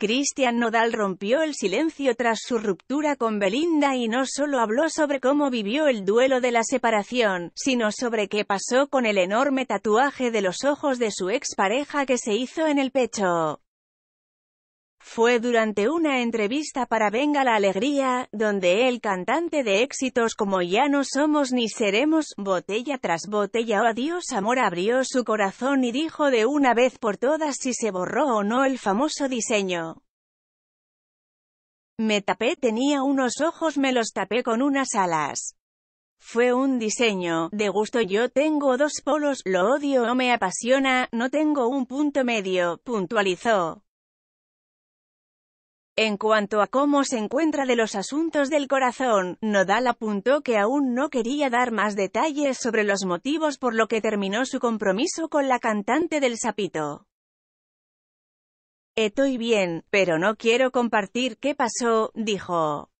Christian Nodal rompió el silencio tras su ruptura con Belinda y no solo habló sobre cómo vivió el duelo de la separación, sino sobre qué pasó con el enorme tatuaje de los ojos de su expareja que se hizo en el pecho. Fue durante una entrevista para Venga la Alegría, donde el cantante de éxitos como Ya no somos ni seremos, botella tras botella o Adiós Amor abrió su corazón y dijo de una vez por todas si se borró o no el famoso diseño. Me tapé tenía unos ojos me los tapé con unas alas. Fue un diseño, de gusto yo tengo dos polos, lo odio o me apasiona, no tengo un punto medio, puntualizó. En cuanto a cómo se encuentra de los asuntos del corazón, Nodal apuntó que aún no quería dar más detalles sobre los motivos por lo que terminó su compromiso con la cantante del sapito. Estoy bien, pero no quiero compartir qué pasó, dijo.